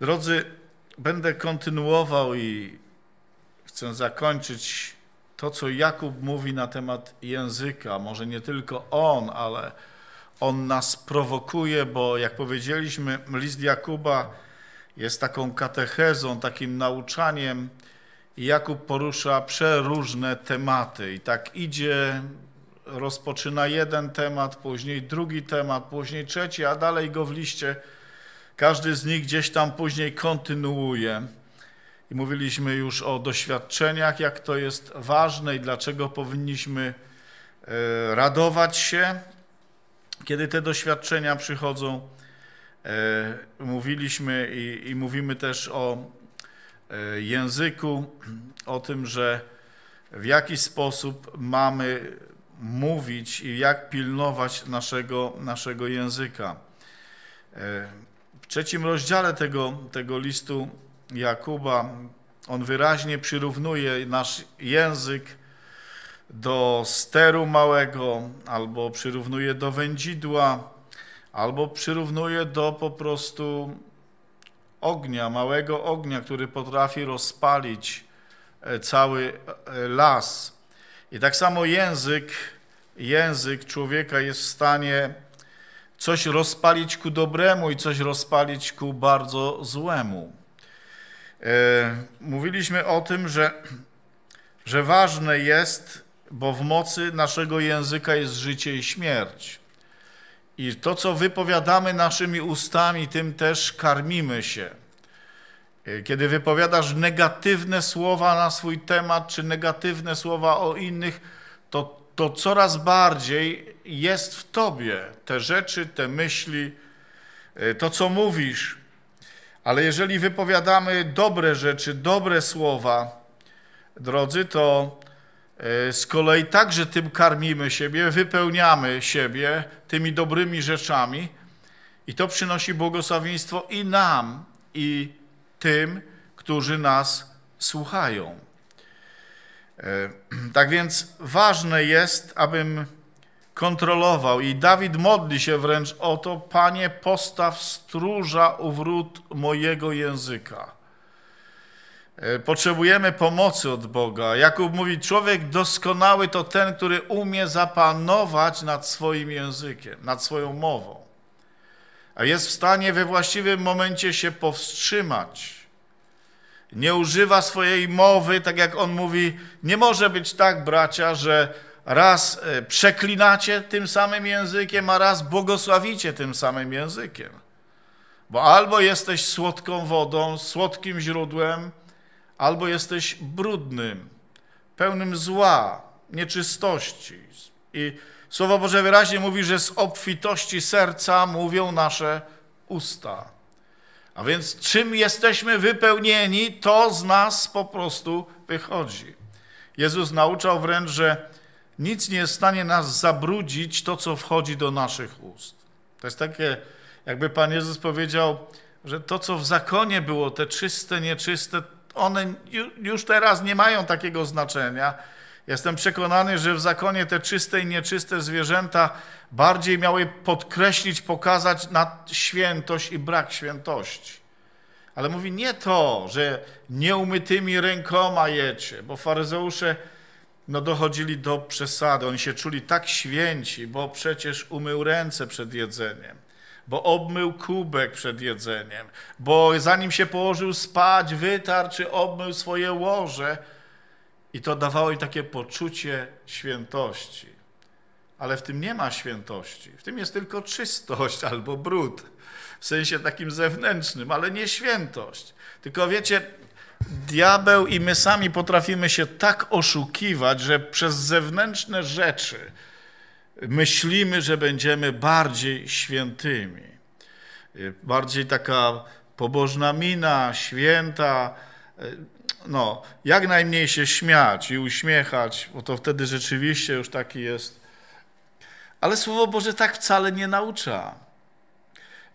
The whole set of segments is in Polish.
Drodzy, będę kontynuował i chcę zakończyć to, co Jakub mówi na temat języka. Może nie tylko on, ale on nas prowokuje, bo jak powiedzieliśmy, list Jakuba jest taką katechezą, takim nauczaniem. Jakub porusza przeróżne tematy i tak idzie, rozpoczyna jeden temat, później drugi temat, później trzeci, a dalej go w liście każdy z nich gdzieś tam później kontynuuje. I mówiliśmy już o doświadczeniach, jak to jest ważne i dlaczego powinniśmy e, radować się, kiedy te doświadczenia przychodzą. E, mówiliśmy i, i mówimy też o e, języku, o tym, że w jaki sposób mamy mówić i jak pilnować naszego, naszego języka. W trzecim rozdziale tego, tego listu Jakuba on wyraźnie przyrównuje nasz język do steru małego, albo przyrównuje do wędzidła, albo przyrównuje do po prostu ognia, małego ognia, który potrafi rozpalić e, cały e, las. I tak samo język, język człowieka jest w stanie coś rozpalić ku dobremu i coś rozpalić ku bardzo złemu. E, mówiliśmy o tym, że, że ważne jest, bo w mocy naszego języka jest życie i śmierć. I to, co wypowiadamy naszymi ustami, tym też karmimy się. E, kiedy wypowiadasz negatywne słowa na swój temat, czy negatywne słowa o innych, to to coraz bardziej jest w tobie te rzeczy, te myśli, e, to co mówisz. Ale jeżeli wypowiadamy dobre rzeczy, dobre słowa, drodzy, to e, z kolei także tym karmimy siebie, wypełniamy siebie tymi dobrymi rzeczami i to przynosi błogosławieństwo i nam, i tym, którzy nas słuchają. E, tak więc ważne jest, abym kontrolował i Dawid modli się wręcz o to, Panie postaw stróża u wrót mojego języka. E, potrzebujemy pomocy od Boga. Jakub mówi, człowiek doskonały to ten, który umie zapanować nad swoim językiem, nad swoją mową, a jest w stanie we właściwym momencie się powstrzymać nie używa swojej mowy, tak jak on mówi, nie może być tak, bracia, że raz e, przeklinacie tym samym językiem, a raz błogosławicie tym samym językiem. Bo albo jesteś słodką wodą, słodkim źródłem, albo jesteś brudnym, pełnym zła, nieczystości. I Słowo Boże wyraźnie mówi, że z obfitości serca mówią nasze usta. A więc czym jesteśmy wypełnieni, to z nas po prostu wychodzi. Jezus nauczał wręcz, że nic nie jest w stanie nas zabrudzić to, co wchodzi do naszych ust. To jest takie, jakby Pan Jezus powiedział, że to, co w zakonie było, te czyste, nieczyste, one już teraz nie mają takiego znaczenia, Jestem przekonany, że w zakonie te czyste i nieczyste zwierzęta bardziej miały podkreślić, pokazać na świętość i brak świętości. Ale mówi nie to, że nieumytymi rękoma jecie, bo faryzeusze no, dochodzili do przesady. Oni się czuli tak święci, bo przecież umył ręce przed jedzeniem, bo obmył kubek przed jedzeniem, bo zanim się położył spać, wytarł czy obmył swoje łoże – i to dawało im takie poczucie świętości. Ale w tym nie ma świętości. W tym jest tylko czystość albo brud. W sensie takim zewnętrznym, ale nie świętość. Tylko wiecie, diabeł i my sami potrafimy się tak oszukiwać, że przez zewnętrzne rzeczy myślimy, że będziemy bardziej świętymi. Y, bardziej taka pobożna mina, święta, y, no, jak najmniej się śmiać i uśmiechać, bo to wtedy rzeczywiście już taki jest. Ale Słowo Boże tak wcale nie naucza.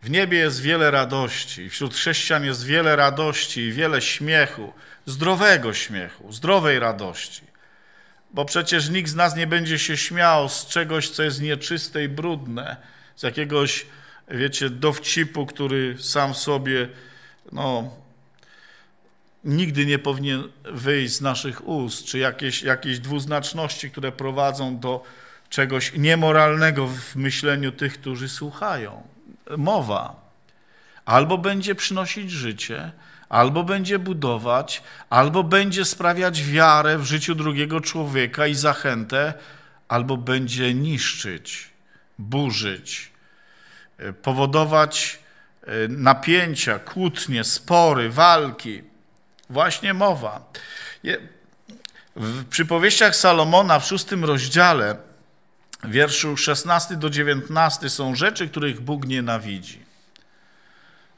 W niebie jest wiele radości, wśród chrześcijan jest wiele radości i wiele śmiechu, zdrowego śmiechu, zdrowej radości. Bo przecież nikt z nas nie będzie się śmiał z czegoś, co jest nieczyste i brudne, z jakiegoś, wiecie, dowcipu, który sam sobie no, nigdy nie powinien wyjść z naszych ust, czy jakieś, jakieś dwuznaczności, które prowadzą do czegoś niemoralnego w myśleniu tych, którzy słuchają. Mowa albo będzie przynosić życie, albo będzie budować, albo będzie sprawiać wiarę w życiu drugiego człowieka i zachętę, albo będzie niszczyć, burzyć, e, powodować e, napięcia, kłótnie, spory, walki właśnie mowa. W przypowieściach Salomona w szóstym rozdziale, wierszu 16 do 19 są rzeczy, których Bóg nienawidzi.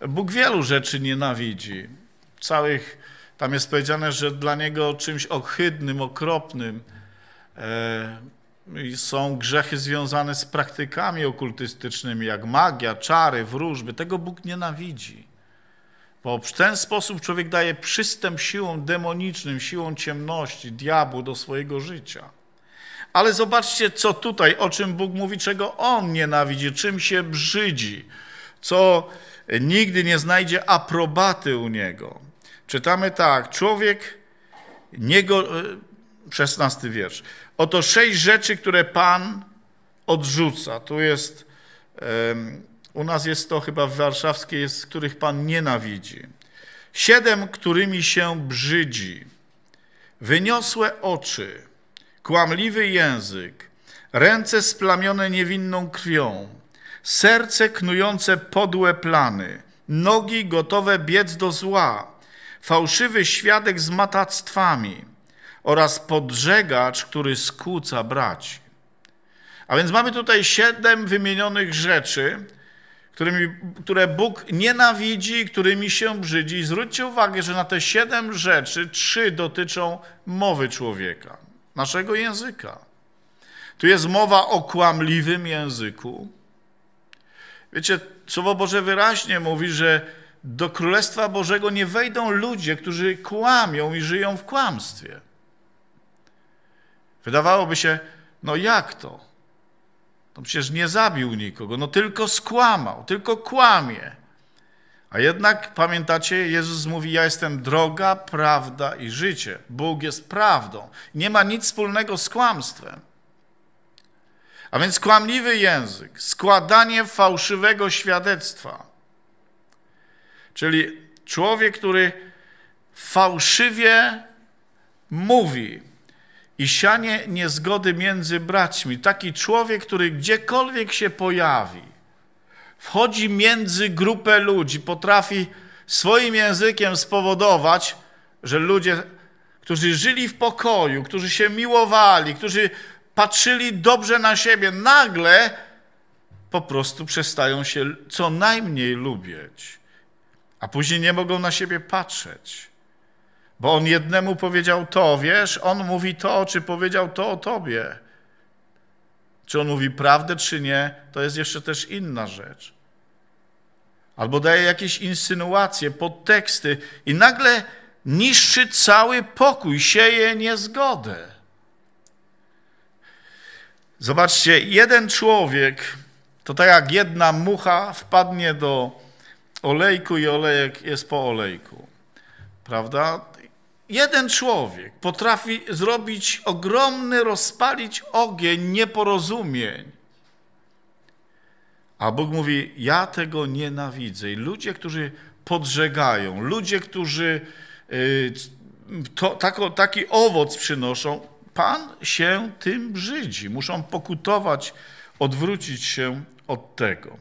Bóg wielu rzeczy nienawidzi. Całych, tam jest powiedziane, że dla Niego czymś ohydnym, okropnym e, są grzechy związane z praktykami okultystycznymi, jak magia, czary, wróżby. Tego Bóg nienawidzi. Bo w ten sposób człowiek daje przystęp siłom demonicznym, siłom ciemności, diabłu do swojego życia. Ale zobaczcie, co tutaj, o czym Bóg mówi, czego on nienawidzi, czym się brzydzi, co nigdy nie znajdzie aprobaty u niego. Czytamy tak: Człowiek, niego, 16 e, wiersz. Oto sześć rzeczy, które Pan odrzuca. Tu jest. U nas jest to chyba w warszawskiej, których Pan nienawidzi. Siedem, którymi się brzydzi. Wyniosłe oczy, kłamliwy język, ręce splamione niewinną krwią, serce knujące podłe plany, nogi gotowe biec do zła, fałszywy świadek z matactwami oraz podżegacz, który skłóca braci. A więc mamy tutaj siedem wymienionych rzeczy, którymi, które Bóg nienawidzi, którymi się brzydzi. Zwróćcie uwagę, że na te siedem rzeczy trzy dotyczą mowy człowieka, naszego języka. Tu jest mowa o kłamliwym języku. Wiecie, Słowo Boże wyraźnie mówi, że do Królestwa Bożego nie wejdą ludzie, którzy kłamią i żyją w kłamstwie. Wydawałoby się, no jak to? To przecież nie zabił nikogo, no tylko skłamał, tylko kłamie. A jednak pamiętacie, Jezus mówi: Ja jestem droga, prawda i życie. Bóg jest prawdą. Nie ma nic wspólnego z kłamstwem. A więc kłamliwy język, składanie fałszywego świadectwa. Czyli człowiek, który fałszywie mówi, i sianie niezgody między braćmi. Taki człowiek, który gdziekolwiek się pojawi, wchodzi między grupę ludzi, potrafi swoim językiem spowodować, że ludzie, którzy żyli w pokoju, którzy się miłowali, którzy patrzyli dobrze na siebie, nagle po prostu przestają się co najmniej lubić, a później nie mogą na siebie patrzeć. Bo on jednemu powiedział to, wiesz, on mówi to, czy powiedział to o tobie. Czy on mówi prawdę, czy nie, to jest jeszcze też inna rzecz. Albo daje jakieś insynuacje, podteksty i nagle niszczy cały pokój, sieje niezgodę. Zobaczcie, jeden człowiek to tak jak jedna mucha wpadnie do olejku i olejek jest po olejku. Prawda? jeden człowiek potrafi zrobić ogromny, rozpalić ogień nieporozumień. A Bóg mówi: Ja tego nienawidzę. I ludzie, którzy podżegają, ludzie, którzy y, to, tako, taki owoc przynoszą, Pan się tym brzydzi. Muszą pokutować, odwrócić się od tego.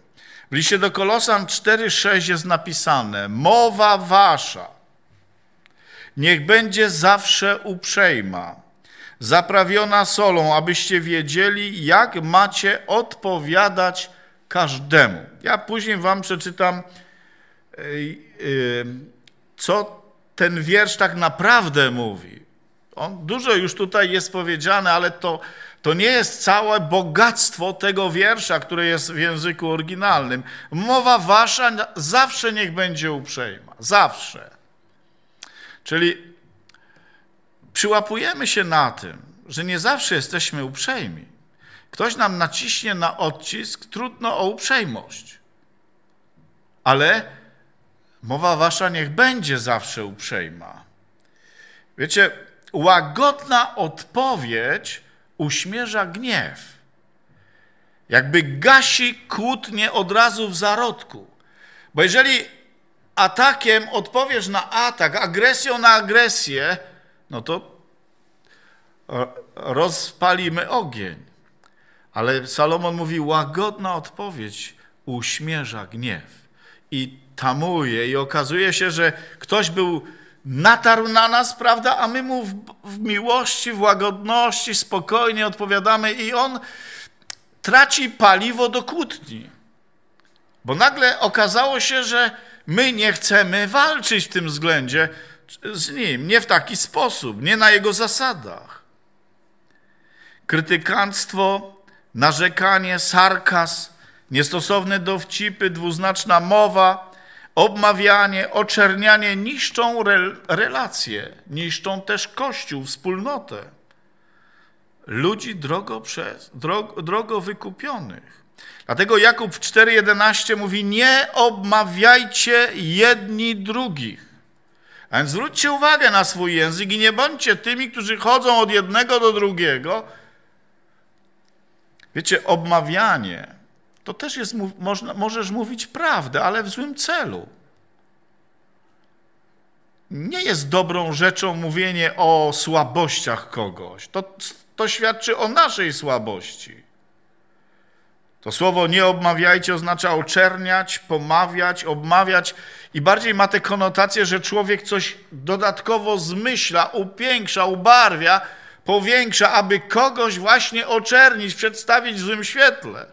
W liście do Kolosan 4,6 jest napisane: Mowa wasza Niech będzie zawsze uprzejma, zaprawiona solą, abyście wiedzieli, jak macie odpowiadać każdemu. Ja później wam przeczytam, co ten wiersz tak naprawdę mówi. On, dużo już tutaj jest powiedziane, ale to, to nie jest całe bogactwo tego wiersza, które jest w języku oryginalnym. Mowa wasza zawsze niech będzie uprzejma. Zawsze. Czyli przyłapujemy się na tym, że nie zawsze jesteśmy uprzejmi. Ktoś nam naciśnie na odcisk, trudno o uprzejmość. Ale mowa wasza niech będzie zawsze uprzejma. Wiecie, łagodna odpowiedź uśmierza gniew. Jakby gasi kłótnie od razu w zarodku. Bo jeżeli atakiem odpowiesz na atak, agresją na agresję, no to rozpalimy ogień. Ale Salomon mówi, łagodna odpowiedź uśmierza gniew i tamuje i okazuje się, że ktoś był natarł na nas, prawda, a my mu w, w miłości, w łagodności, spokojnie odpowiadamy i on traci paliwo do kłótni. Bo nagle okazało się, że my nie chcemy walczyć w tym względzie z nim, nie w taki sposób, nie na jego zasadach. Krytykanstwo, narzekanie, sarkas, niestosowne dowcipy, dwuznaczna mowa, obmawianie, oczernianie niszczą re relacje, niszczą też kościół, wspólnotę. Ludzi drogo, przez, drogo wykupionych. Dlatego Jakub w 4,11 mówi: Nie obmawiajcie jedni drugich. A więc zwróćcie uwagę na swój język i nie bądźcie tymi, którzy chodzą od jednego do drugiego. Wiecie, obmawianie to też jest, można, możesz mówić prawdę, ale w złym celu. Nie jest dobrą rzeczą mówienie o słabościach kogoś. To, to świadczy o naszej słabości. To słowo nie obmawiajcie oznacza oczerniać, pomawiać, obmawiać i bardziej ma tę konotację, że człowiek coś dodatkowo zmyśla, upiększa, ubarwia, powiększa, aby kogoś właśnie oczernić, przedstawić w złym świetle.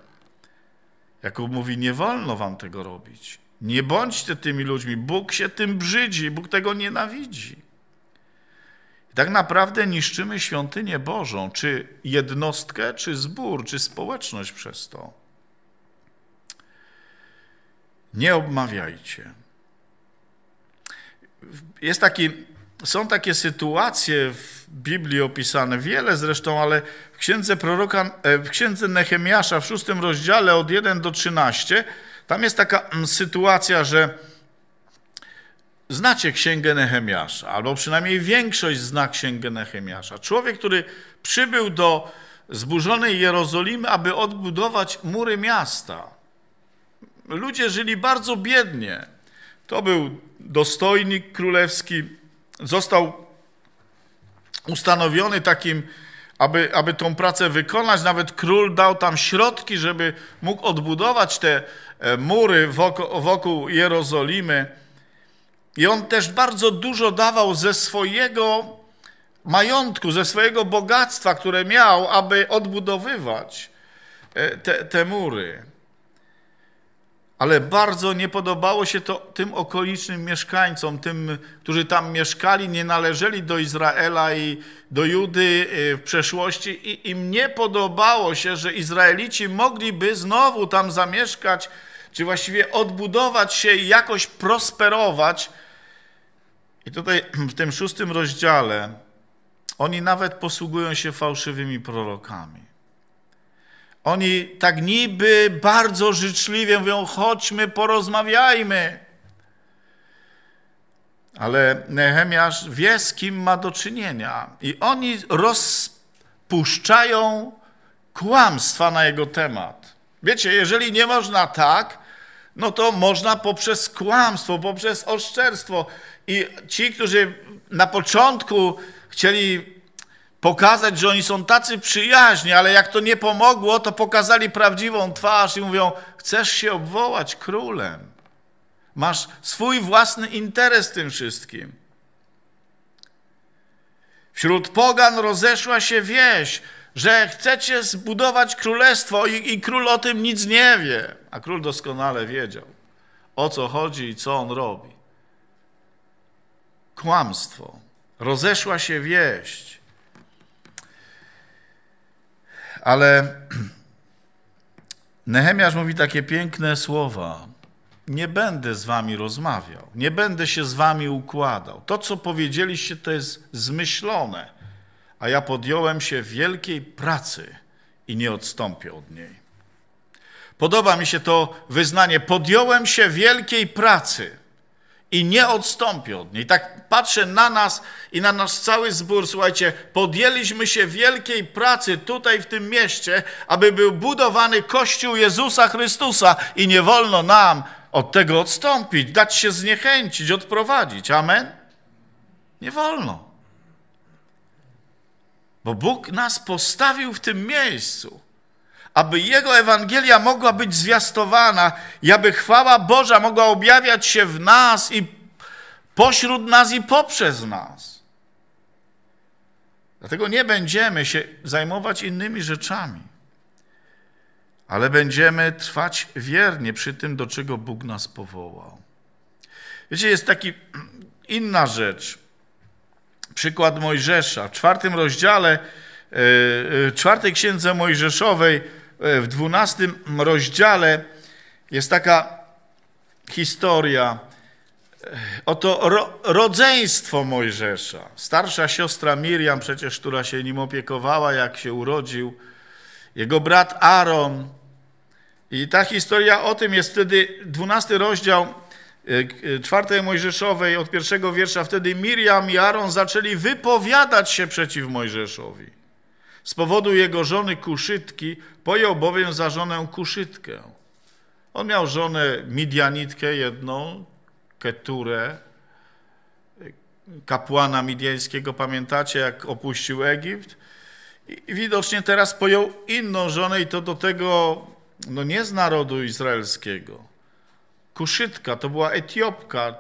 Jakub mówi, nie wolno wam tego robić. Nie bądźcie tymi ludźmi. Bóg się tym brzydzi, Bóg tego nienawidzi. I tak naprawdę niszczymy świątynię Bożą, czy jednostkę, czy zbór, czy społeczność przez to nie obmawiajcie. Jest taki, są takie sytuacje w Biblii opisane, wiele zresztą, ale w księdze, proroka, e, w księdze Nehemiasza w szóstym rozdziale od 1 do 13, tam jest taka mm, sytuacja, że znacie księgę Nehemiasza, albo przynajmniej większość zna księgę Nehemiasza. Człowiek, który przybył do zburzonej Jerozolimy, aby odbudować mury miasta – ludzie żyli bardzo biednie. To był dostojnik królewski, został ustanowiony takim, aby, aby tą pracę wykonać. Nawet król dał tam środki, żeby mógł odbudować te e, mury wokół, wokół Jerozolimy. I on też bardzo dużo dawał ze swojego majątku, ze swojego bogactwa, które miał, aby odbudowywać e, te, te mury ale bardzo nie podobało się to tym okolicznym mieszkańcom, tym, którzy tam mieszkali, nie należeli do Izraela i do Judy y, w przeszłości i im nie podobało się, że Izraelici mogliby znowu tam zamieszkać, czy właściwie odbudować się i jakoś prosperować. I tutaj w tym szóstym rozdziale oni nawet posługują się fałszywymi prorokami. Oni tak niby bardzo życzliwie mówią: chodźmy, porozmawiajmy. Ale Nehemiasz wie, z kim ma do czynienia, i oni rozpuszczają kłamstwa na jego temat. Wiecie, jeżeli nie można tak, no to można poprzez kłamstwo, poprzez oszczerstwo. I ci, którzy na początku chcieli pokazać, że oni są tacy przyjaźni, ale jak to nie pomogło, to pokazali prawdziwą twarz i mówią: Chcesz się obwołać królem. Masz swój własny interes tym wszystkim. Wśród pogan rozeszła się wieś, że chcecie zbudować królestwo i, i król o tym nic nie wie. A król doskonale wiedział, o co chodzi i co on robi. Kłamstwo. Rozeszła się wieść ale Nehemiasz mówi takie piękne słowa. Nie będę z wami rozmawiał, nie będę się z wami układał. To, co powiedzieliście, to jest zmyślone, a ja podjąłem się wielkiej pracy i nie odstąpię od niej. Podoba mi się to wyznanie. Podjąłem się wielkiej pracy i nie odstąpi od niej. Tak patrzę na nas i na nasz cały zbór. Słuchajcie, podjęliśmy się wielkiej pracy tutaj w tym mieście, aby był budowany Kościół Jezusa Chrystusa i nie wolno nam od tego odstąpić, dać się zniechęcić, odprowadzić. Amen? Nie wolno. Bo Bóg nas postawił w tym miejscu aby Jego Ewangelia mogła być zwiastowana i aby chwała Boża mogła objawiać się w nas i pośród nas i poprzez nas. Dlatego nie będziemy się zajmować innymi rzeczami, ale będziemy trwać wiernie przy tym, do czego Bóg nas powołał. Wiecie, jest taki inna rzecz. Przykład Mojżesza. W czwartym rozdziale Y, y, czwartej księdze Mojżeszowej y, w dwunastym rozdziale jest taka historia. Oto ro, rodzeństwo Mojżesza. Starsza siostra Miriam, przecież która się nim opiekowała, jak się urodził, jego brat Aaron. I ta historia o tym jest wtedy 12 rozdział czwartej Mojżeszowej od pierwszego wiersza. Wtedy Miriam i Aaron zaczęli wypowiadać się przeciw Mojżeszowi. Z powodu jego żony Kuszytki pojął bowiem za żonę Kuszytkę. On miał żonę Midianitkę jedną, Keturę, kapłana midiańskiego, pamiętacie, jak opuścił Egipt? I widocznie teraz pojął inną żonę i to do tego, no nie z narodu izraelskiego. Kuszytka to była Etiopka,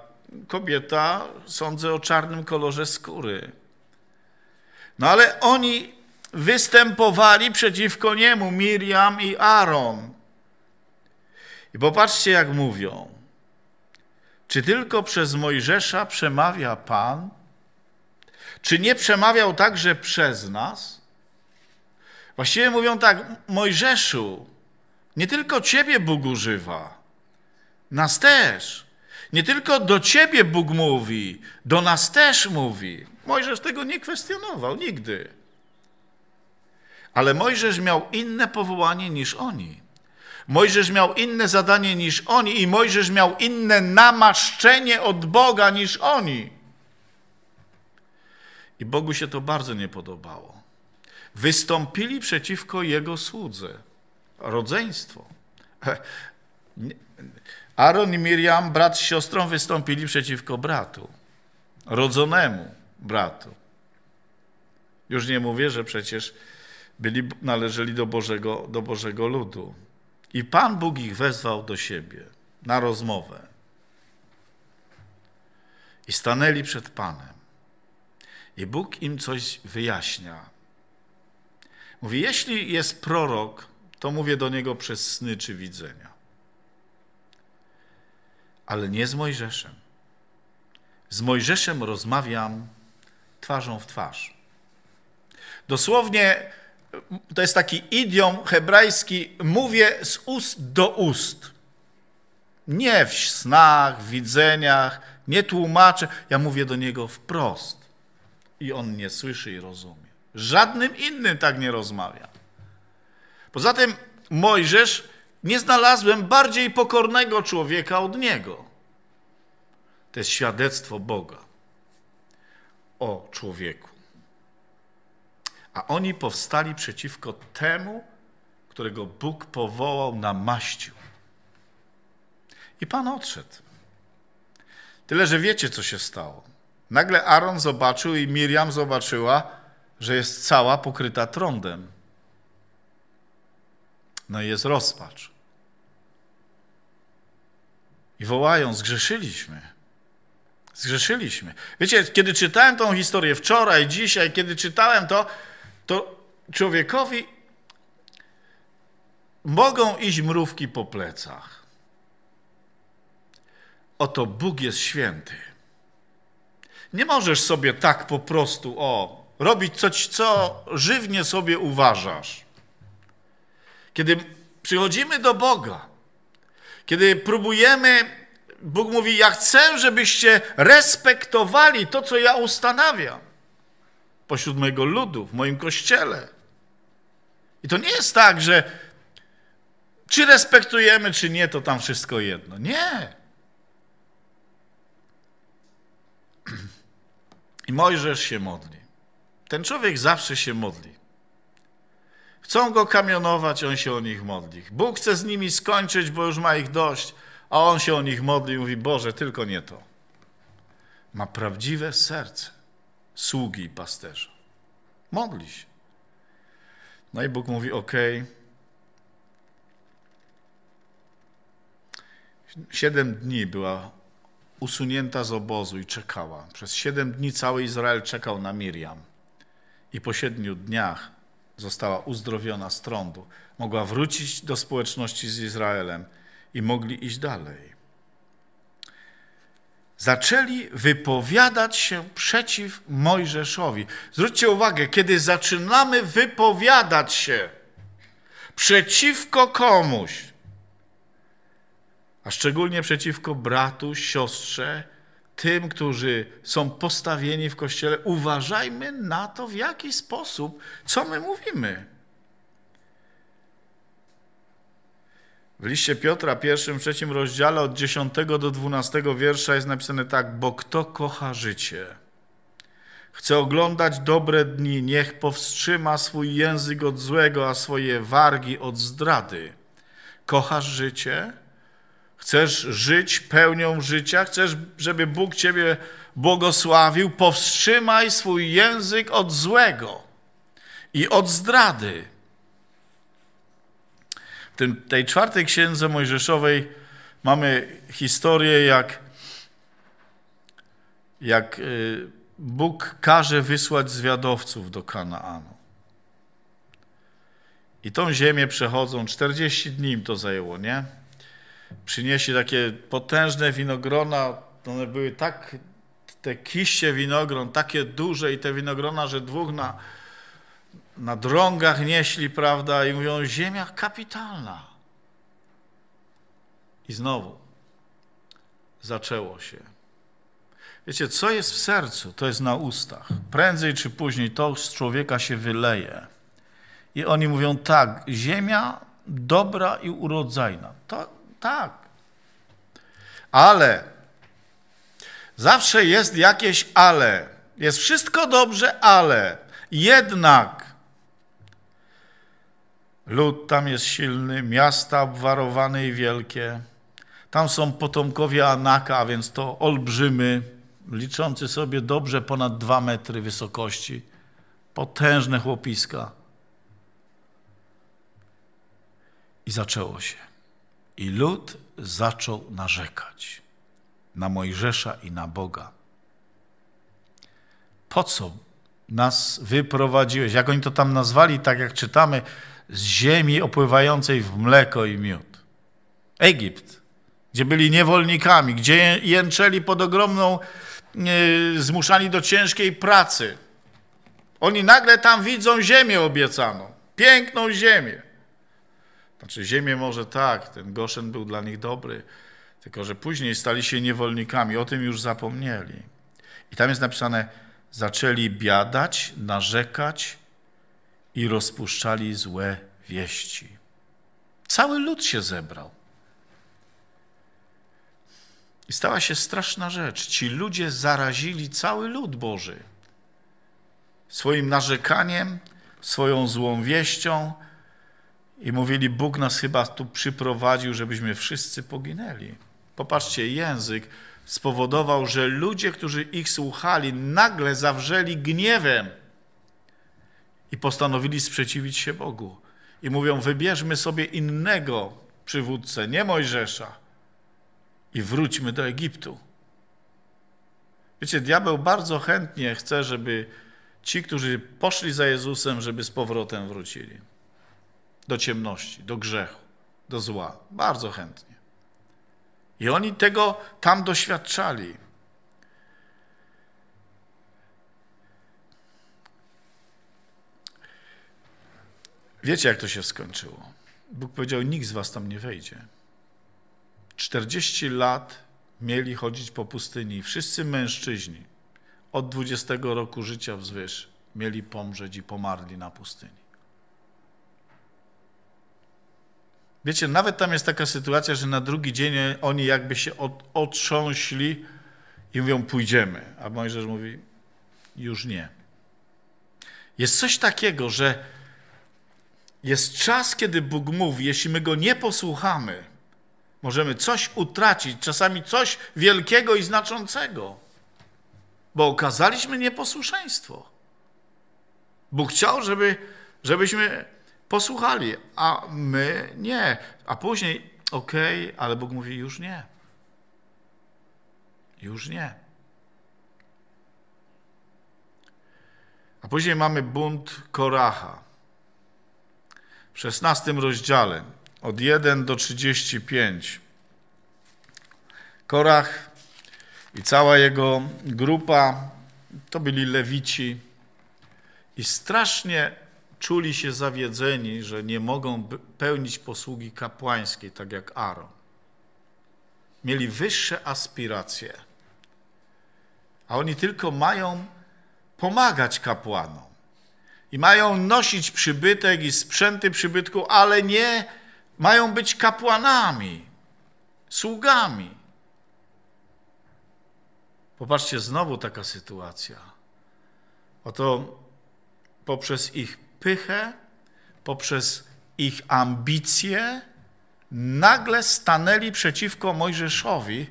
kobieta, sądzę, o czarnym kolorze skóry. No ale oni występowali przeciwko niemu Miriam i Aaron. I popatrzcie, jak mówią. Czy tylko przez Mojżesza przemawia Pan? Czy nie przemawiał także przez nas? Właściwie mówią tak, Mojżeszu, nie tylko Ciebie Bóg używa, nas też. Nie tylko do Ciebie Bóg mówi, do nas też mówi. Mojżesz tego nie kwestionował nigdy. Ale Mojżesz miał inne powołanie niż oni. Mojżesz miał inne zadanie niż oni i Mojżesz miał inne namaszczenie od Boga niż oni. I Bogu się to bardzo nie podobało. Wystąpili przeciwko jego słudze, rodzeństwo. Aaron i Miriam, brat z siostrą, wystąpili przeciwko bratu, rodzonemu bratu. Już nie mówię, że przecież byli, należeli do Bożego, do Bożego ludu. I Pan Bóg ich wezwał do siebie na rozmowę. I stanęli przed Panem. I Bóg im coś wyjaśnia. Mówi, jeśli jest prorok, to mówię do niego przez sny czy widzenia. Ale nie z Mojżeszem. Z Mojżeszem rozmawiam twarzą w twarz. Dosłownie to jest taki idiom hebrajski, mówię z ust do ust. Nie w snach, w widzeniach, nie tłumaczę. Ja mówię do niego wprost. I on nie słyszy i rozumie. Żadnym innym tak nie rozmawia. Poza tym Mojżesz nie znalazłem bardziej pokornego człowieka od niego. To jest świadectwo Boga o człowieku. A oni powstali przeciwko temu, którego Bóg powołał na maściu. I Pan odszedł. Tyle, że wiecie, co się stało. Nagle Aaron zobaczył i Miriam zobaczyła, że jest cała pokryta trądem. No i jest rozpacz. I wołają, zgrzeszyliśmy. Zgrzeszyliśmy. Wiecie, kiedy czytałem tą historię wczoraj, dzisiaj, kiedy czytałem to, to człowiekowi mogą iść mrówki po plecach. Oto Bóg jest święty. Nie możesz sobie tak po prostu, o, robić coś, co żywnie sobie uważasz. Kiedy przychodzimy do Boga, kiedy próbujemy, Bóg mówi: Ja chcę, żebyście respektowali to, co ja ustanawiam pośród mojego ludu, w moim kościele. I to nie jest tak, że czy respektujemy, czy nie, to tam wszystko jedno. Nie. I Mojżesz się modli. Ten człowiek zawsze się modli. Chcą go kamionować, on się o nich modli. Bóg chce z nimi skończyć, bo już ma ich dość, a on się o nich modli i mówi: Boże, tylko nie to. Ma prawdziwe serce sługi i pasterza. Modli się. No i Bóg mówi, ok. Siedem dni była usunięta z obozu i czekała. Przez siedem dni cały Izrael czekał na Miriam. I po siedmiu dniach została uzdrowiona z trądu. Mogła wrócić do społeczności z Izraelem i mogli iść dalej zaczęli wypowiadać się przeciw Mojżeszowi. Zwróćcie uwagę, kiedy zaczynamy wypowiadać się przeciwko komuś, a szczególnie przeciwko bratu, siostrze, tym, którzy są postawieni w kościele, uważajmy na to, w jaki sposób, co my mówimy. W liście Piotra, pierwszym, trzecim rozdziale od 10 do 12 wiersza jest napisane tak, bo kto kocha życie, chce oglądać dobre dni, niech powstrzyma swój język od złego, a swoje wargi od zdrady. Kochasz życie? Chcesz żyć pełnią życia? Chcesz, żeby Bóg Ciebie błogosławił? Powstrzymaj swój język od złego i od zdrady tym, tej czwartej księdze Mojżeszowej mamy historię, jak, jak y, Bóg każe wysłać zwiadowców do Kanaanu. I tą ziemię przechodzą, 40 dni im to zajęło, nie? Przynieśli takie potężne winogrona, one były tak, te kiście winogron, takie duże i te winogrona, że dwóch na, na drągach nieśli, prawda, i mówią, ziemia kapitalna. I znowu zaczęło się. Wiecie, co jest w sercu, to jest na ustach. Prędzej czy później to z człowieka się wyleje. I oni mówią tak, ziemia dobra i urodzajna. To tak. Ale zawsze jest jakieś ale. Jest wszystko dobrze, ale jednak Lud tam jest silny, miasta obwarowane i wielkie. Tam są potomkowie Anaka, a więc to olbrzymy, liczący sobie dobrze ponad dwa metry wysokości. Potężne chłopiska. I zaczęło się. I lud zaczął narzekać na Mojżesza i na Boga. Po co nas wyprowadziłeś? Jak oni to tam nazwali, tak jak czytamy, z ziemi opływającej w mleko i miód. Egipt, gdzie byli niewolnikami, gdzie jęczeli pod ogromną, yy, zmuszani do ciężkiej pracy. Oni nagle tam widzą ziemię obiecaną, piękną ziemię. Znaczy ziemię może tak, ten Goszen był dla nich dobry, tylko że później stali się niewolnikami, o tym już zapomnieli. I tam jest napisane, zaczęli biadać, narzekać, i rozpuszczali złe wieści. Cały lud się zebrał. I stała się straszna rzecz. Ci ludzie zarazili cały lud Boży swoim narzekaniem, swoją złą wieścią i mówili: Bóg nas chyba tu przyprowadził, żebyśmy wszyscy poginęli. Popatrzcie, język spowodował, że ludzie, którzy ich słuchali, nagle zawrzeli gniewem i postanowili sprzeciwić się Bogu. I mówią: Wybierzmy sobie innego przywódcę, nie Mojżesza, i wróćmy do Egiptu. Wiecie, diabeł bardzo chętnie chce, żeby ci, którzy poszli za Jezusem, żeby z powrotem wrócili do ciemności, do grzechu, do zła. Bardzo chętnie. I oni tego tam doświadczali. Wiecie, jak to się skończyło. Bóg powiedział, nikt z was tam nie wejdzie. 40 lat mieli chodzić po pustyni. Wszyscy mężczyźni od 20 roku życia wzwyż mieli pomrzeć i pomarli na pustyni. Wiecie, nawet tam jest taka sytuacja, że na drugi dzień oni jakby się od, otrząśli i mówią, pójdziemy. A Mojżesz mówi, już nie. Jest coś takiego, że jest czas, kiedy Bóg mówi, jeśli my go nie posłuchamy, możemy coś utracić, czasami coś wielkiego i znaczącego, bo okazaliśmy nieposłuszeństwo. Bóg chciał, żeby, żebyśmy posłuchali, a my nie. A później, okej, okay, ale Bóg mówi, już nie. Już nie. A później mamy bunt Koracha w 16 rozdziale od 1 do 35. Korach i cała jego grupa to byli lewici i strasznie czuli się zawiedzeni, że nie mogą pełnić posługi kapłańskiej, tak jak Aaron. Mieli wyższe aspiracje, a oni tylko mają pomagać kapłanom i mają nosić przybytek i sprzęty przybytku, ale nie mają być kapłanami, sługami. Popatrzcie, znowu taka sytuacja. Oto poprzez ich pychę, poprzez ich ambicje, nagle stanęli przeciwko Mojżeszowi,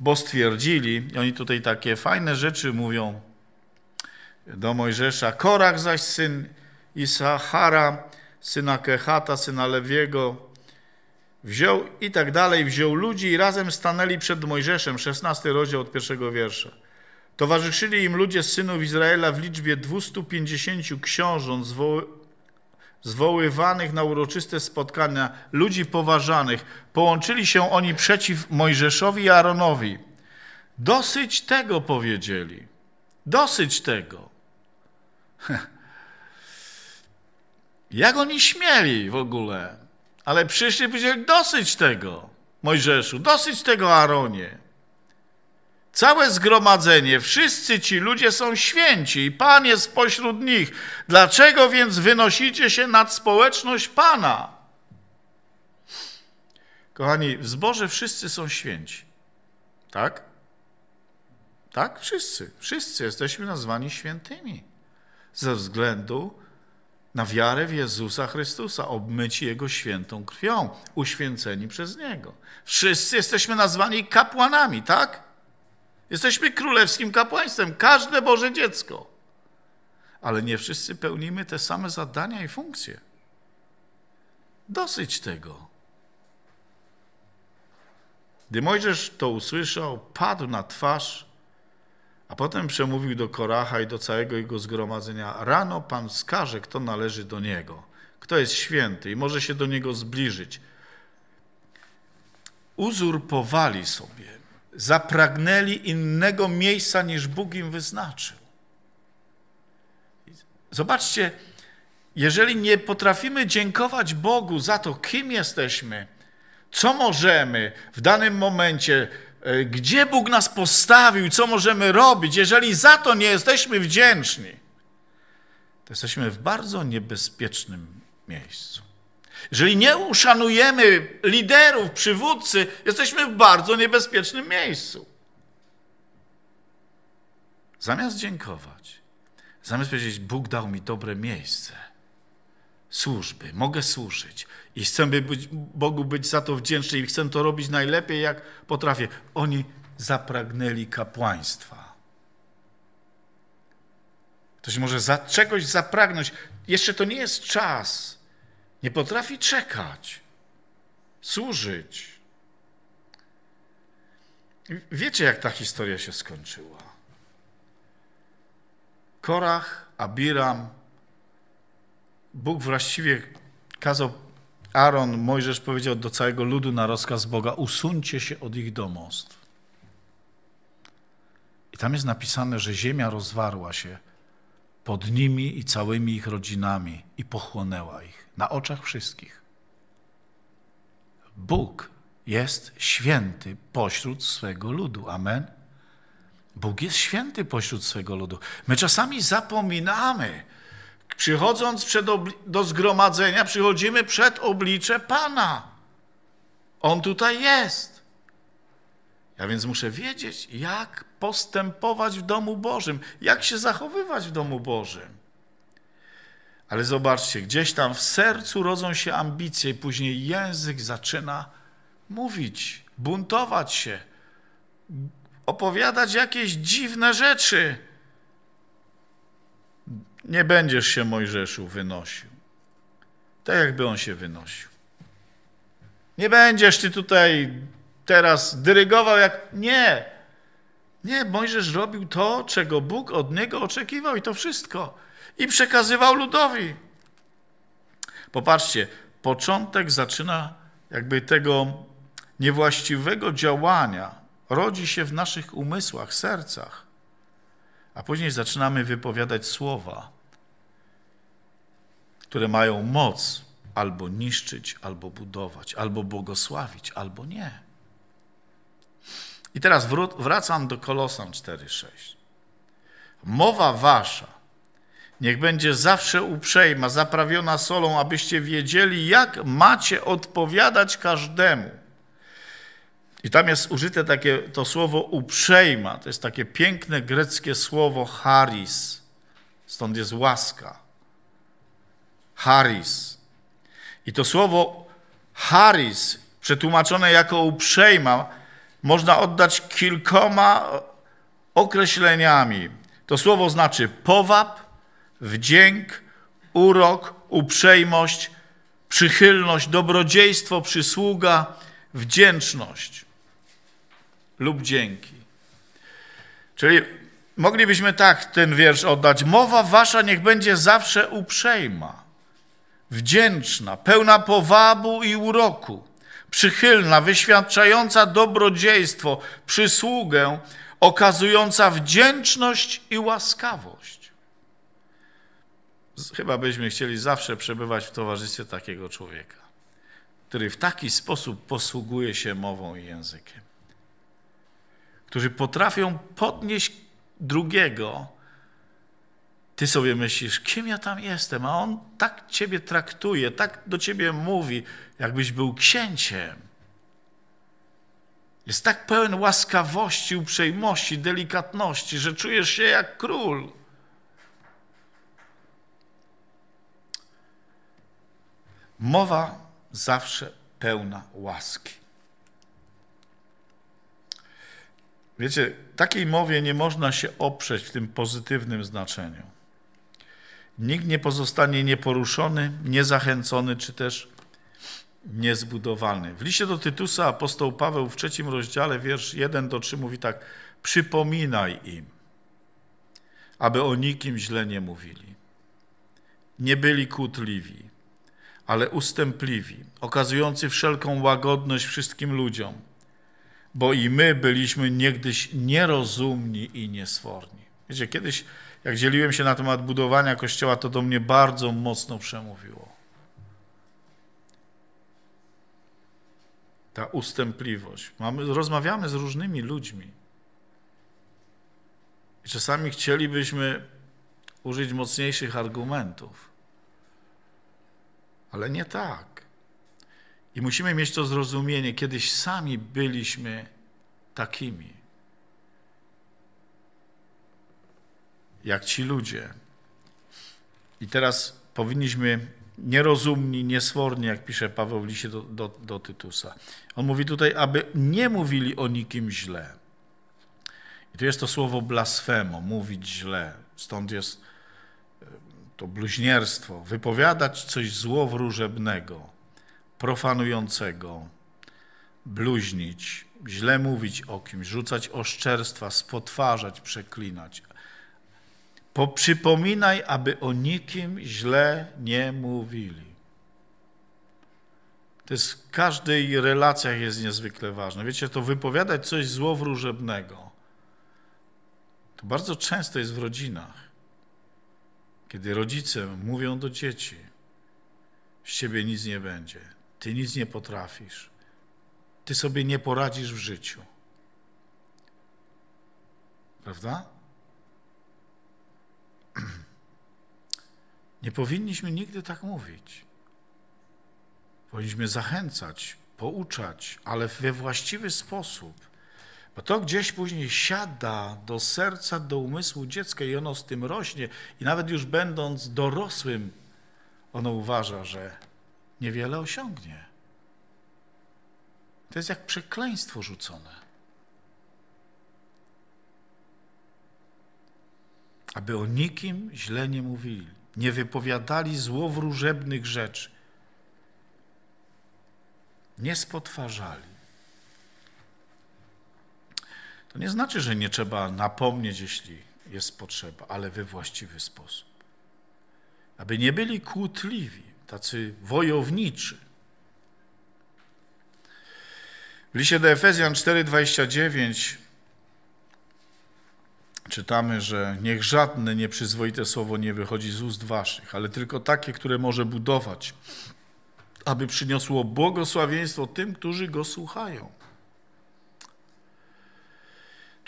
bo stwierdzili, i oni tutaj takie fajne rzeczy mówią, do Mojżesza. Korach zaś syn Isachara, syna Kehata, syna Lewiego, wziął i tak dalej, wziął ludzi i razem stanęli przed Mojżeszem, 16 rozdział od pierwszego wiersza. Towarzyszyli im ludzie z synów Izraela w liczbie 250 książąt zwo zwoływanych na uroczyste spotkania, ludzi poważanych. Połączyli się oni przeciw Mojżeszowi i Aaronowi. Dosyć tego powiedzieli. Dosyć tego. Jak oni śmieli w ogóle? Ale przyszli i powiedzieli, dosyć tego, Mojżeszu, dosyć tego, Aaronie. Całe zgromadzenie, wszyscy ci ludzie są święci i Pan jest pośród nich. Dlaczego więc wynosicie się nad społeczność Pana? Kochani, w zborze wszyscy są święci. Tak? Tak? Wszyscy. Wszyscy jesteśmy nazwani świętymi ze względu na wiarę w Jezusa Chrystusa, obmyci Jego świętą krwią, uświęceni przez Niego. Wszyscy jesteśmy nazwani kapłanami, tak? Jesteśmy królewskim kapłaństwem, każde Boże dziecko. Ale nie wszyscy pełnimy te same zadania i funkcje. Dosyć tego. Gdy Mojżesz to usłyszał, padł na twarz a potem przemówił do Koracha i do całego jego zgromadzenia: Rano Pan wskaże, kto należy do niego, kto jest święty i może się do niego zbliżyć. Uzurpowali sobie, zapragnęli innego miejsca niż Bóg im wyznaczył. Zobaczcie, jeżeli nie potrafimy dziękować Bogu za to, kim jesteśmy, co możemy w danym momencie, E, gdzie Bóg nas postawił, co możemy robić, jeżeli za to nie jesteśmy wdzięczni, to jesteśmy w bardzo niebezpiecznym miejscu. Jeżeli nie uszanujemy liderów, przywódcy, jesteśmy w bardzo niebezpiecznym miejscu. Zamiast dziękować, zamiast powiedzieć, Bóg dał mi dobre miejsce służby, mogę służyć, i chcę być, Bogu być za to wdzięczny i chcę to robić najlepiej, jak potrafię. Oni zapragnęli kapłaństwa. Ktoś może za czegoś zapragnąć. Jeszcze to nie jest czas. Nie potrafi czekać, służyć. Wiecie, jak ta historia się skończyła. Korach, Abiram, Bóg właściwie kazał Aaron, Mojżesz powiedział do całego ludu na rozkaz Boga, usuńcie się od ich domostw. I tam jest napisane, że ziemia rozwarła się pod nimi i całymi ich rodzinami i pochłonęła ich na oczach wszystkich. Bóg jest święty pośród swego ludu. Amen. Bóg jest święty pośród swego ludu. My czasami zapominamy, Przychodząc przed do zgromadzenia, przychodzimy przed oblicze Pana. On tutaj jest. Ja więc muszę wiedzieć, jak postępować w domu Bożym, jak się zachowywać w domu Bożym. Ale zobaczcie, gdzieś tam w sercu rodzą się ambicje i później język zaczyna mówić, buntować się, opowiadać jakieś dziwne rzeczy. Nie będziesz się, Mojżeszu, wynosił. Tak jakby on się wynosił. Nie będziesz ty tutaj teraz dyrygował jak... Nie. Nie, Mojżesz robił to, czego Bóg od niego oczekiwał i to wszystko. I przekazywał ludowi. Popatrzcie, początek zaczyna jakby tego niewłaściwego działania. Rodzi się w naszych umysłach, sercach a później zaczynamy wypowiadać słowa, które mają moc albo niszczyć, albo budować, albo błogosławić, albo nie. I teraz wracam do Kolosan 4:6. Mowa wasza niech będzie zawsze uprzejma, zaprawiona solą, abyście wiedzieli, jak macie odpowiadać każdemu. I tam jest użyte takie to słowo uprzejma. To jest takie piękne greckie słowo "haris", Stąd jest łaska. "Haris". I to słowo "haris", przetłumaczone jako uprzejma, można oddać kilkoma określeniami. To słowo znaczy powab, wdzięk, urok, uprzejmość, przychylność, dobrodziejstwo, przysługa, wdzięczność lub dzięki. Czyli moglibyśmy tak ten wiersz oddać. Mowa wasza niech będzie zawsze uprzejma, wdzięczna, pełna powabu i uroku, przychylna, wyświadczająca dobrodziejstwo, przysługę, okazująca wdzięczność i łaskawość. Chyba byśmy chcieli zawsze przebywać w towarzystwie takiego człowieka, który w taki sposób posługuje się mową i językiem którzy potrafią podnieść drugiego. Ty sobie myślisz, kim ja tam jestem, a on tak ciebie traktuje, tak do ciebie mówi, jakbyś był księciem. Jest tak pełen łaskawości, uprzejmości, delikatności, że czujesz się jak król. Mowa zawsze pełna łaski. Wiecie, takiej mowie nie można się oprzeć w tym pozytywnym znaczeniu. Nikt nie pozostanie nieporuszony, niezachęcony czy też niezbudowany. W liście do Tytusa apostoł Paweł w trzecim rozdziale, wiersz 1 do 3 mówi tak: Przypominaj im, aby o nikim źle nie mówili. Nie byli kłótliwi, ale ustępliwi, okazujący wszelką łagodność wszystkim ludziom bo i my byliśmy niegdyś nierozumni i niesforni. Wiecie, kiedyś jak dzieliłem się na temat budowania kościoła, to do mnie bardzo mocno przemówiło. Ta ustępliwość. Mamy, rozmawiamy z różnymi ludźmi. I czasami chcielibyśmy użyć mocniejszych argumentów. Ale nie tak. I musimy mieć to zrozumienie, kiedyś sami byliśmy takimi. Jak ci ludzie. I teraz powinniśmy nierozumni, niesforni, jak pisze Paweł w liście do, do, do Tytusa. On mówi tutaj, aby nie mówili o nikim źle. I tu jest to słowo blasfemo, mówić źle. Stąd jest e, to bluźnierstwo, wypowiadać coś złowróżebnego profanującego, bluźnić, źle mówić o kimś, rzucać oszczerstwa, spotwarzać, przeklinać. przypominaj, aby o nikim źle nie mówili. To jest w każdej relacjach jest niezwykle ważne. Wiecie, to wypowiadać coś złowróżebnego, to bardzo często jest w rodzinach. Kiedy rodzice mówią do dzieci, z ciebie nic nie będzie. Ty nic nie potrafisz. Ty sobie nie poradzisz w życiu. Prawda? Nie powinniśmy nigdy tak mówić. Powinniśmy zachęcać, pouczać, ale we właściwy sposób. Bo to gdzieś później siada do serca, do umysłu dziecka i ono z tym rośnie. I nawet już będąc dorosłym, ono uważa, że niewiele osiągnie. To jest jak przekleństwo rzucone. Aby o nikim źle nie mówili, nie wypowiadali złowróżebnych rzeczy, nie spotwarzali. To nie znaczy, że nie trzeba napomnieć, jeśli jest potrzeba, ale we właściwy sposób. Aby nie byli kłótliwi, tacy wojowniczy. W liście do Efezjan 4:29 czytamy, że niech żadne nieprzyzwoite słowo nie wychodzi z ust waszych, ale tylko takie, które może budować, aby przyniosło błogosławieństwo tym, którzy go słuchają.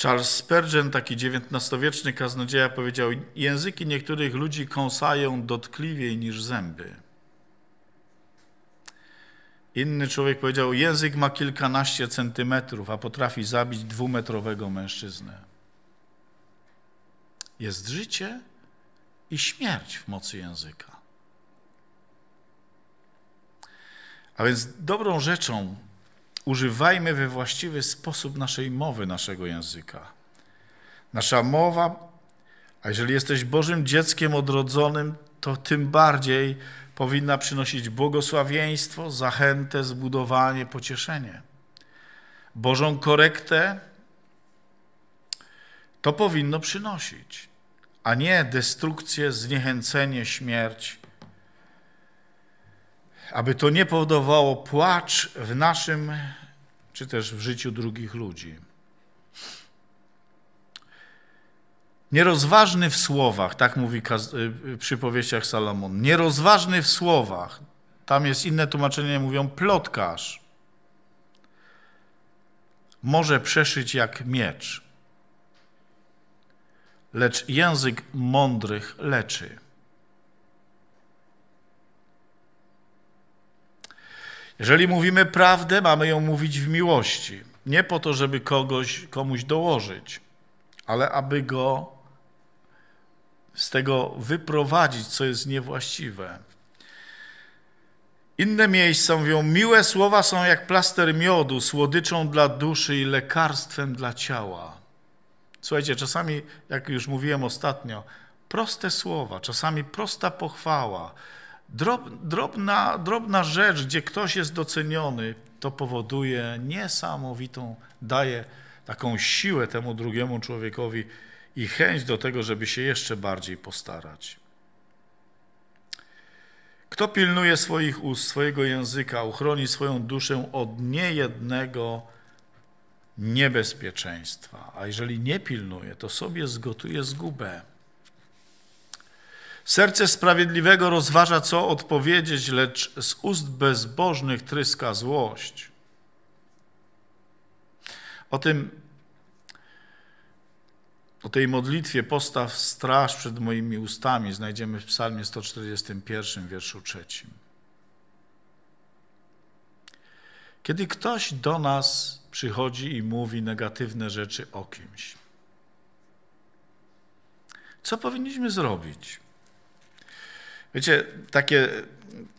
Charles Spurgeon, taki XIX-wieczny kaznodzieja, powiedział: Języki niektórych ludzi kąsają dotkliwiej niż zęby. Inny człowiek powiedział, język ma kilkanaście centymetrów, a potrafi zabić dwumetrowego mężczyznę. Jest życie i śmierć w mocy języka. A więc dobrą rzeczą używajmy we właściwy sposób naszej mowy, naszego języka. Nasza mowa, a jeżeli jesteś Bożym dzieckiem odrodzonym, to tym bardziej powinna przynosić błogosławieństwo, zachętę, zbudowanie, pocieszenie. Bożą korektę to powinno przynosić, a nie destrukcję, zniechęcenie, śmierć. Aby to nie powodowało płacz w naszym czy też w życiu drugich ludzi. Nierozważny w słowach, tak mówi y, y, przy powieściach Salomon. Nierozważny w słowach. Tam jest inne tłumaczenie, mówią plotkarz. Może przeszyć jak miecz. Lecz język mądrych leczy. Jeżeli mówimy prawdę, mamy ją mówić w miłości. Nie po to, żeby kogoś, komuś dołożyć, ale aby go z tego wyprowadzić, co jest niewłaściwe. Inne miejsca mówią, miłe słowa są jak plaster miodu, słodyczą dla duszy i lekarstwem dla ciała. Słuchajcie, czasami, jak już mówiłem ostatnio, proste słowa, czasami prosta pochwała, drobna, drobna rzecz, gdzie ktoś jest doceniony, to powoduje niesamowitą, daje taką siłę temu drugiemu człowiekowi, i chęć do tego, żeby się jeszcze bardziej postarać. Kto pilnuje swoich ust, swojego języka, uchroni swoją duszę od niejednego niebezpieczeństwa, a jeżeli nie pilnuje, to sobie zgotuje zgubę. Serce sprawiedliwego rozważa, co odpowiedzieć, lecz z ust bezbożnych tryska złość. O tym o tej modlitwie postaw straż przed moimi ustami znajdziemy w psalmie 141, wierszu trzecim. Kiedy ktoś do nas przychodzi i mówi negatywne rzeczy o kimś, co powinniśmy zrobić? Wiecie, takie,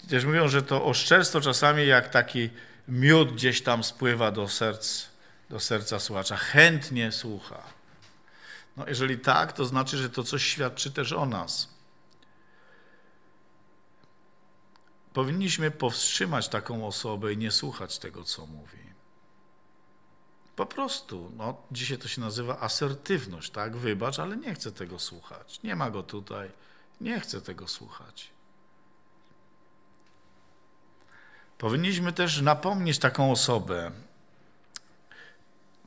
też mówią, że to oszczerstwo czasami jak taki miód gdzieś tam spływa do serc, do serca słuchacza. Chętnie słucha. No, jeżeli tak, to znaczy, że to coś świadczy też o nas. Powinniśmy powstrzymać taką osobę i nie słuchać tego, co mówi. Po prostu, no, dzisiaj to się nazywa asertywność, tak? Wybacz, ale nie chcę tego słuchać. Nie ma go tutaj, nie chcę tego słuchać. Powinniśmy też napomnieć taką osobę,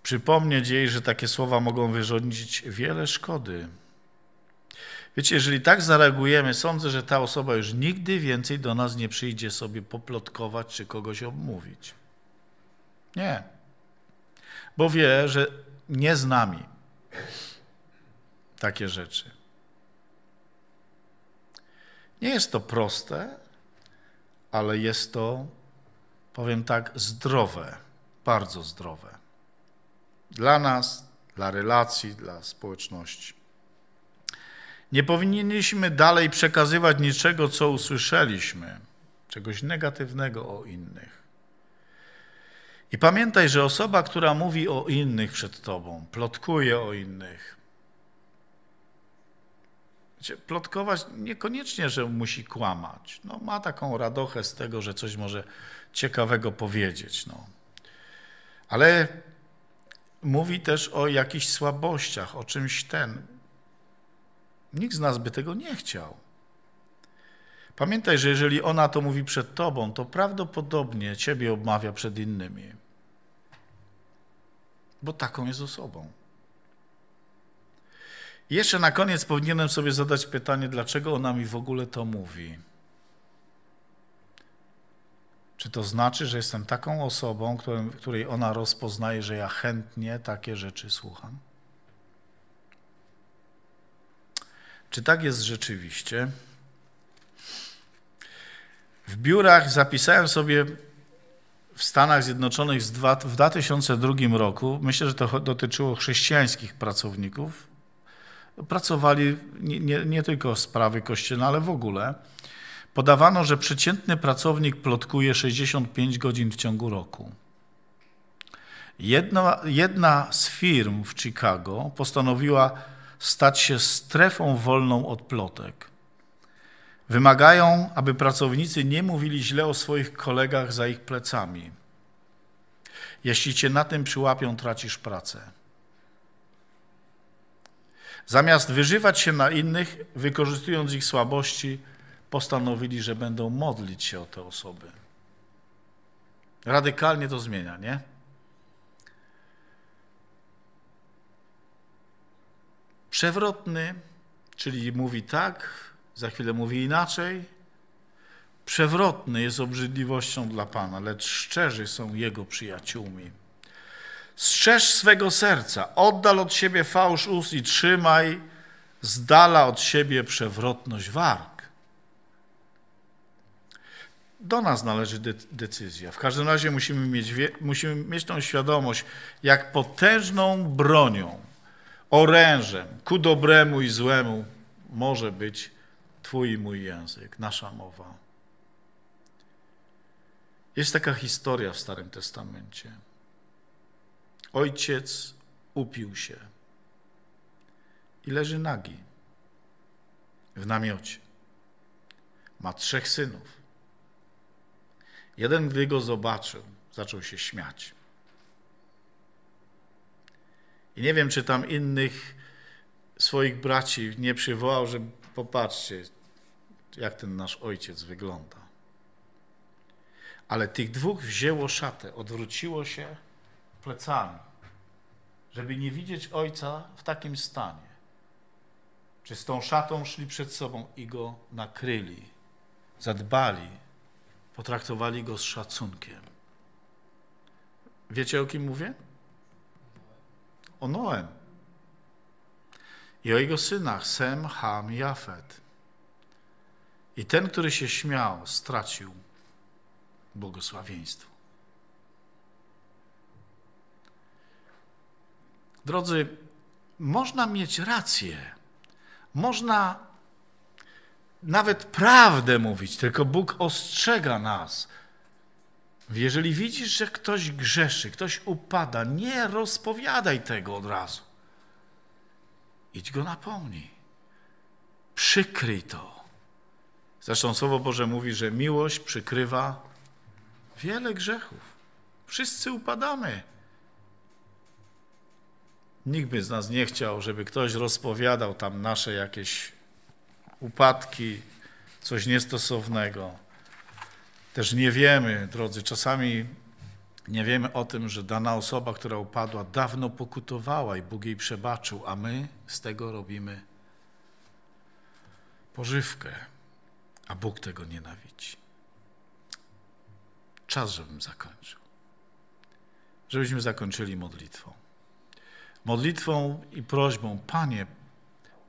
przypomnieć jej, że takie słowa mogą wyrządzić wiele szkody. Wiecie, jeżeli tak zareagujemy, sądzę, że ta osoba już nigdy więcej do nas nie przyjdzie sobie poplotkować czy kogoś obmówić. Nie. Bo wie, że nie z nami takie rzeczy. Nie jest to proste, ale jest to, powiem tak, zdrowe, bardzo zdrowe dla nas, dla relacji, dla społeczności. Nie powinniśmy dalej przekazywać niczego, co usłyszeliśmy, czegoś negatywnego o innych. I pamiętaj, że osoba, która mówi o innych przed tobą, plotkuje o innych. Wiecie, plotkować niekoniecznie, że musi kłamać. No, ma taką radochę z tego, że coś może ciekawego powiedzieć. No. Ale mówi też o jakichś słabościach, o czymś ten. Nikt z nas by tego nie chciał. Pamiętaj, że jeżeli ona to mówi przed tobą, to prawdopodobnie ciebie obmawia przed innymi. Bo taką jest osobą. jeszcze na koniec powinienem sobie zadać pytanie, dlaczego ona mi w ogóle to mówi. Czy to znaczy, że jestem taką osobą, której, której ona rozpoznaje, że ja chętnie takie rzeczy słucham? Czy tak jest rzeczywiście? W biurach zapisałem sobie w Stanach Zjednoczonych w 2002 roku, myślę, że to dotyczyło chrześcijańskich pracowników, pracowali nie, nie, nie tylko sprawy kościelne, ale w ogóle podawano, że przeciętny pracownik plotkuje 65 godzin w ciągu roku. Jedna, jedna z firm w Chicago postanowiła stać się strefą wolną od plotek. Wymagają, aby pracownicy nie mówili źle o swoich kolegach za ich plecami. Jeśli cię na tym przyłapią, tracisz pracę. Zamiast wyżywać się na innych, wykorzystując ich słabości, postanowili, że będą modlić się o te osoby. Radykalnie to zmienia, nie? Przewrotny, czyli mówi tak, za chwilę mówi inaczej. Przewrotny jest obrzydliwością dla Pana, lecz szczerzy są Jego przyjaciółmi. Strzeż swego serca, oddal od siebie fałsz ust i trzymaj z dala od siebie przewrotność wart do nas należy de decyzja. W każdym razie musimy mieć, musimy mieć tą świadomość, jak potężną bronią, orężem ku dobremu i złemu może być Twój i mój język, nasza mowa. Jest taka historia w Starym Testamencie. Ojciec upił się i leży nagi w namiocie. Ma trzech synów. Jeden, gdy go zobaczył, zaczął się śmiać. I nie wiem, czy tam innych swoich braci nie przywołał, że popatrzcie, jak ten nasz ojciec wygląda. Ale tych dwóch wzięło szatę, odwróciło się plecami, żeby nie widzieć ojca w takim stanie. Czy z tą szatą szli przed sobą i go nakryli, zadbali Potraktowali go z szacunkiem. Wiecie o kim mówię? O Noem. I o jego synach Sem, Ham i Jafet. I ten, który się śmiał, stracił błogosławieństwo. Drodzy, można mieć rację, można nawet prawdę mówić, tylko Bóg ostrzega nas. Jeżeli widzisz, że ktoś grzeszy, ktoś upada, nie rozpowiadaj tego od razu. Idź go napomnij. Przykryj to. Zresztą Słowo Boże mówi, że miłość przykrywa wiele grzechów. Wszyscy upadamy. Nikt by z nas nie chciał, żeby ktoś rozpowiadał tam nasze jakieś upadki, coś niestosownego. Też nie wiemy, drodzy, czasami nie wiemy o tym, że dana osoba, która upadła, dawno pokutowała i Bóg jej przebaczył, a my z tego robimy pożywkę, a Bóg tego nienawidzi. Czas, żebym zakończył. Żebyśmy zakończyli modlitwą. Modlitwą i prośbą, Panie,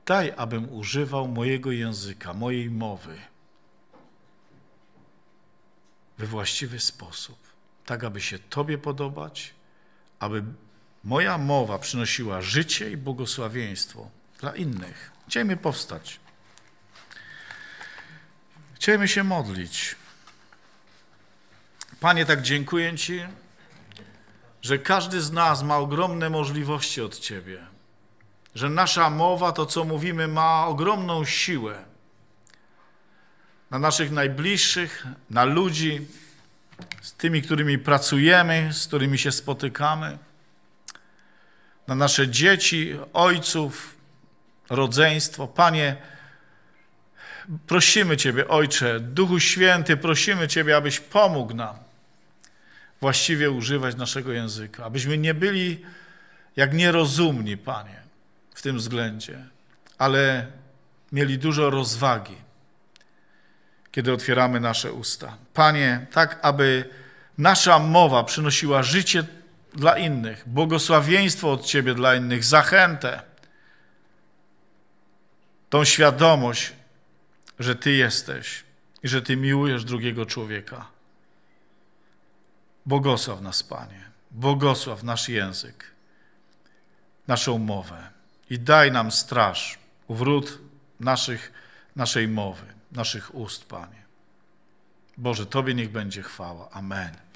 Daj, abym używał mojego języka, mojej mowy we właściwy sposób, tak aby się Tobie podobać, aby moja mowa przynosiła życie i błogosławieństwo dla innych. Chciejmy powstać. Chciejmy się modlić. Panie, tak dziękuję Ci, że każdy z nas ma ogromne możliwości od Ciebie że nasza mowa, to co mówimy, ma ogromną siłę na naszych najbliższych, na ludzi, z tymi, którymi pracujemy, z którymi się spotykamy, na nasze dzieci, ojców, rodzeństwo. Panie, prosimy Ciebie, Ojcze, Duchu Święty, prosimy Ciebie, abyś pomógł nam właściwie używać naszego języka, abyśmy nie byli jak nierozumni, Panie w tym względzie, ale mieli dużo rozwagi, kiedy otwieramy nasze usta. Panie, tak aby nasza mowa przynosiła życie dla innych, błogosławieństwo od Ciebie dla innych, zachętę, tą świadomość, że Ty jesteś i że Ty miłujesz drugiego człowieka. Błogosław nas, Panie. Błogosław nasz język, naszą mowę i daj nam straż u wrót naszych, naszej mowy, naszych ust, Panie. Boże, Tobie niech będzie chwała. Amen.